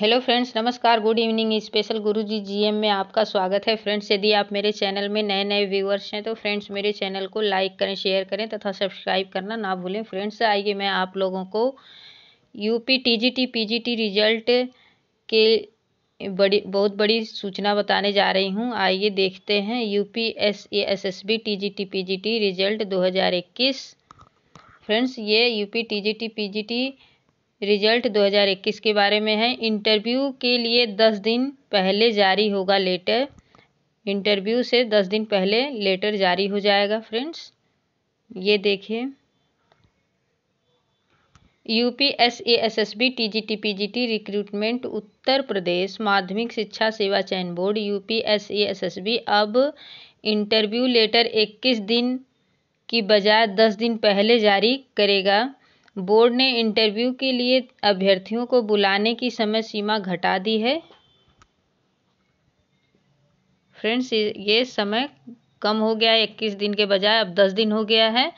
hello friends नमस्कार good evening special Guruji जीएम में आपका स्वागत है फ्रेंड्स यदि आप मेरे चैनल में नए नए व्यूअर्स हैं तो फ्रेंड्स मेरे चैनल को लाइक करें शेयर करें तथा सब्सक्राइब करना ना भूलें फ्रेंड्स आइए मैं आप लोगों को यूपी टीजीटी पीजीटी रिजल्ट के बड़ी बहुत बड़ी सूचना बताने जा रही हूँ आइए देखते हैं U S A S S B T G T P G T result दो हज़ार इक्कीस फ्रेंड्स ये UP T G T P G T result 2021 के बारे में है इंटरव्यू के लिए दस दिन पहले जारी होगा लेटर इंटरव्यू से दस दिन पहले लेटर जारी हो जाएगा फ्रेंड्स ये देखिए U P S A S S B T G T P G T recruitment Uttar Pradesh Madhyamik Shiksha Seva Chayan board U P S A S S B अब इंटरव्यू लेटर 21 दिन की बजाय 10 दिन पहले जारी करेगा बोर्ड ने इंटरव्यू के लिए अभ्यर्थियों को बुलाने की समय सीमा घटा दी है फ्रेंड्स ये समय कम हो गया है इक्कीस दिन के बजाय अब दस दिन हो गया है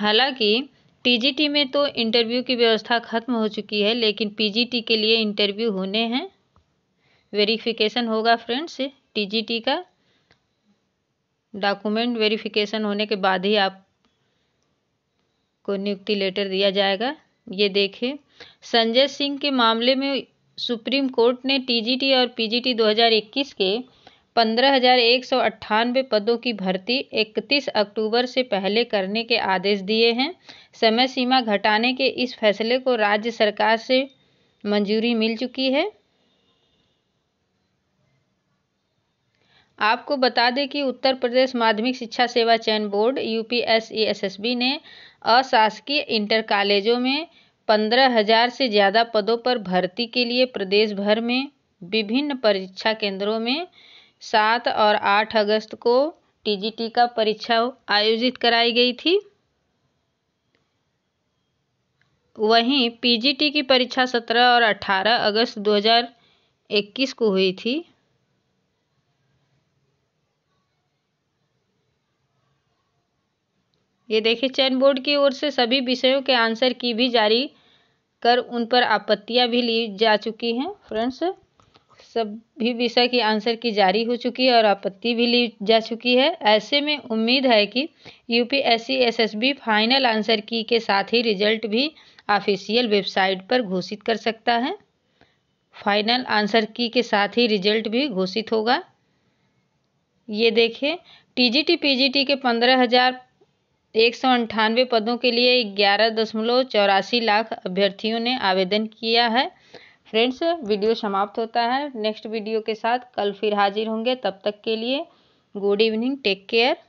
हालांकि टीजीटी में तो इंटरव्यू की व्यवस्था खत्म हो चुकी है लेकिन पीजीटी के लिए इंटरव्यू होने हैं वेरिफिकेशन होगा फ्रेंड्स टीजीटी का डॉक्यूमेंट वेरिफिकेशन होने के बाद ही आप को नियुक्ति लेटर दिया जाएगा ये देखें संजय सिंह के मामले में सुप्रीम कोर्ट ने टीजीटी और पीजीटी 2021 के पंद्रह पदों की भर्ती 31 अक्टूबर से पहले करने के आदेश दिए हैं समय सीमा घटाने के इस फैसले को राज्य सरकार से मंजूरी मिल चुकी है आपको बता दें कि उत्तर Pradesh Madhyamik Shiksha Seva Chayan board U P S E S S B ने अशासकीय इंटर कॉलेजों में पंद्रह हजार से ज़्यादा पदों पर भर्ती के लिए प्रदेश भर में विभिन्न परीक्षा केंद्रों में सात और आठ अगस्त को टीजीटी का परीक्षा आयोजित कराई गई थी वहीं पीजीटी की परीक्षा सत्रह और अठारह अगस्त दो हज़ार इक्कीस को हुई थी ये देखिए चयन बोर्ड की ओर से सभी विषयों के आंसर की भी जारी कर उन पर आपत्तियां भी ली जा चुकी हैं फ्रेंड्स सभी विषय की आंसर की जारी हो चुकी है और आपत्ति भी ली जा चुकी है ऐसे में उम्मीद है कि UPSC SSB final answer key के साथ ही रिजल्ट भी ऑफिशियल वेबसाइट पर घोषित कर सकता है फाइनल आंसर की के साथ ही रिजल्ट भी घोषित होगा ये देखिए टीजीटी पीजीटी के पंद्रह हज़ार एक सौ अंठानवे पदों के लिए ग्यारह दशमलव चौरासी लाख अभ्यर्थियों ने आवेदन किया है फ्रेंड्स वीडियो समाप्त होता है नेक्स्ट वीडियो के साथ कल फिर हाजिर होंगे तब तक के लिए गुड इवनिंग टेक केयर